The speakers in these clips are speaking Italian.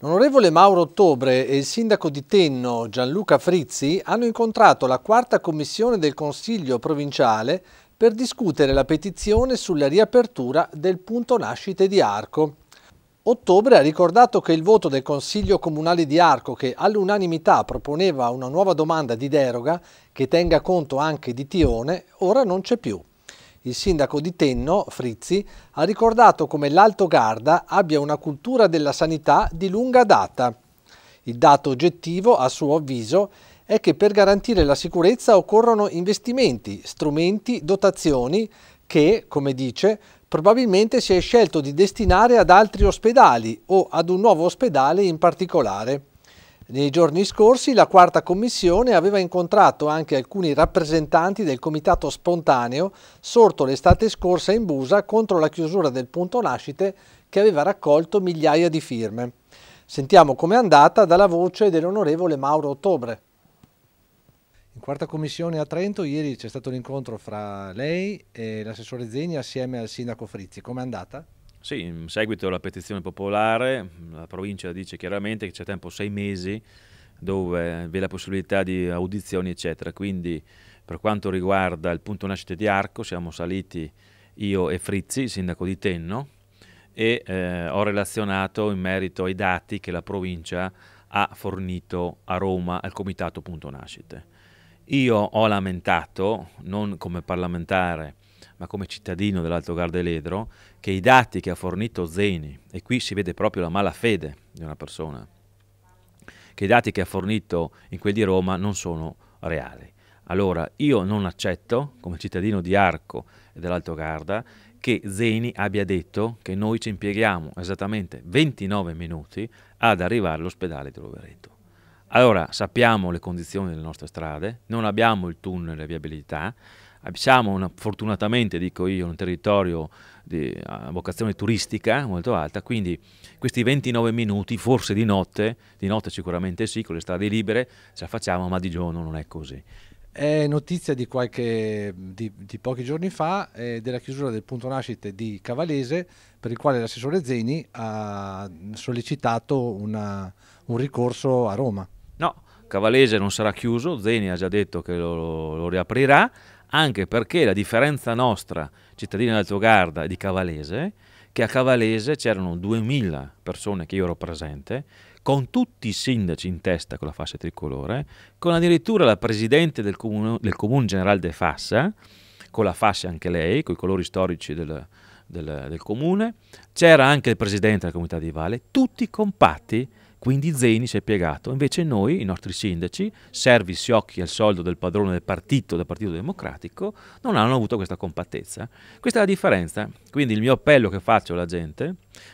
L'onorevole Mauro Ottobre e il sindaco di Tenno Gianluca Frizzi hanno incontrato la quarta commissione del Consiglio provinciale per discutere la petizione sulla riapertura del punto nascite di Arco. Ottobre ha ricordato che il voto del Consiglio Comunale di Arco, che all'unanimità proponeva una nuova domanda di deroga che tenga conto anche di Tione, ora non c'è più. Il sindaco di Tenno, Frizzi, ha ricordato come l'Alto Garda abbia una cultura della sanità di lunga data. Il dato oggettivo, a suo avviso, è che per garantire la sicurezza occorrono investimenti, strumenti, dotazioni che, come dice, probabilmente si è scelto di destinare ad altri ospedali o ad un nuovo ospedale in particolare. Nei giorni scorsi la quarta commissione aveva incontrato anche alcuni rappresentanti del comitato spontaneo sorto l'estate scorsa in Busa contro la chiusura del punto nascite che aveva raccolto migliaia di firme. Sentiamo com'è andata dalla voce dell'onorevole Mauro Ottobre. In quarta commissione a Trento ieri c'è stato l'incontro fra lei e l'assessore Zegni assieme al sindaco Frizzi. Com'è andata? Sì, in seguito alla petizione popolare, la provincia dice chiaramente che c'è tempo sei mesi dove vi è la possibilità di audizioni, eccetera. Quindi per quanto riguarda il punto nascita di Arco, siamo saliti io e Frizzi, sindaco di Tenno, e eh, ho relazionato in merito ai dati che la provincia ha fornito a Roma al comitato Punto Nascite. Io ho lamentato, non come parlamentare, ma come cittadino dell'Alto Gardeledro, che i dati che ha fornito Zeni, e qui si vede proprio la malafede di una persona, che i dati che ha fornito in quelli di Roma non sono reali. Allora io non accetto, come cittadino di Arco e dell'Alto Garda, che Zeni abbia detto che noi ci impieghiamo esattamente 29 minuti ad arrivare all'ospedale di Rovereto. Allora sappiamo le condizioni delle nostre strade, non abbiamo il tunnel e viabilità, eh, siamo una, fortunatamente, dico io, un territorio di, a vocazione turistica molto alta, quindi questi 29 minuti, forse di notte, di notte sicuramente sì, con le strade libere, ce la facciamo, ma di giorno non è così. È notizia di, qualche, di, di pochi giorni fa eh, della chiusura del punto nascite di Cavalese per il quale l'assessore Zeni ha sollecitato una, un ricorso a Roma. No, Cavalese non sarà chiuso, Zeni ha già detto che lo, lo riaprirà, anche perché la differenza nostra, cittadina d'Alto Garda e di Cavalese, che a Cavalese c'erano 2000 persone che io ero presente, con tutti i sindaci in testa con la fascia tricolore, con addirittura la presidente del comune, del comune generale De Fassa, con la fascia anche lei, con i colori storici del, del, del comune, c'era anche il presidente della comunità di Vale, tutti compatti quindi Zeni si è piegato. Invece noi, i nostri sindaci, servi sciocchi al soldo del padrone del partito, del Partito Democratico, non hanno avuto questa compattezza. Questa è la differenza. Quindi il mio appello che faccio alla gente,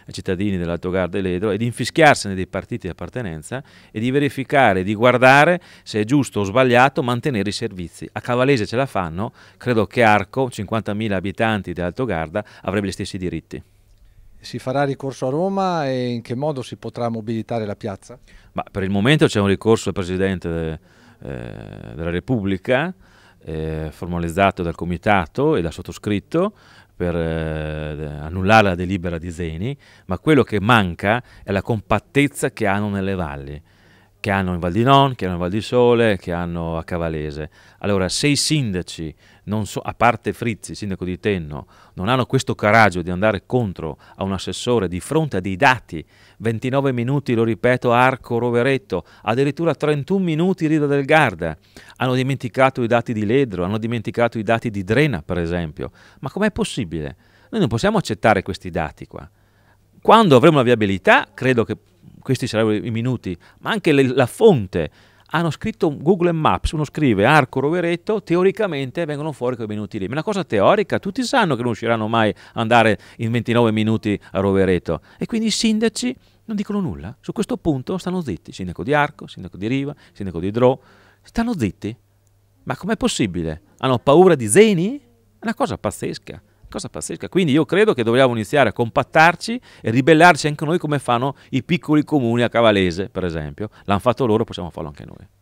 ai cittadini dell'Alto Garda e Ledro, è di infischiarsene dei partiti di appartenenza e di verificare, di guardare se è giusto o sbagliato mantenere i servizi. A Cavalese ce la fanno, credo che Arco, 50.000 abitanti dell'Alto Garda, avrebbe gli stessi diritti si farà ricorso a Roma e in che modo si potrà mobilitare la piazza? Ma per il momento c'è un ricorso al Presidente eh, della Repubblica eh, formalizzato dal Comitato e da sottoscritto per eh, annullare la delibera di Zeni, ma quello che manca è la compattezza che hanno nelle valli che hanno in Val di Non, che hanno in Val di Sole, che hanno a Cavalese. Allora, se i sindaci so, a parte Frizzi, sindaco di Tenno, non hanno questo coraggio di andare contro a un assessore di fronte a dei dati, 29 minuti, lo ripeto, Arco Roveretto, addirittura 31 minuti Rida del Garda, hanno dimenticato i dati di Ledro, hanno dimenticato i dati di Drena per esempio, ma com'è possibile? Noi non possiamo accettare questi dati qua. Quando avremo la viabilità, credo che questi sarebbero i minuti, ma anche le, la fonte hanno scritto Google Maps, uno scrive Arco Rovereto, teoricamente vengono fuori quei minuti lì. Ma è una cosa teorica, tutti sanno che non riusciranno mai ad andare in 29 minuti a Rovereto. E quindi i sindaci non dicono nulla. Su questo punto stanno zitti. Sindaco di Arco, sindaco di Riva, sindaco di Drò, stanno zitti. Ma com'è possibile? Hanno paura di Zeni? È una cosa pazzesca. Cosa pazzesca. Quindi io credo che dobbiamo iniziare a compattarci e ribellarci anche noi come fanno i piccoli comuni a Cavalese, per esempio. L'hanno fatto loro, possiamo farlo anche noi.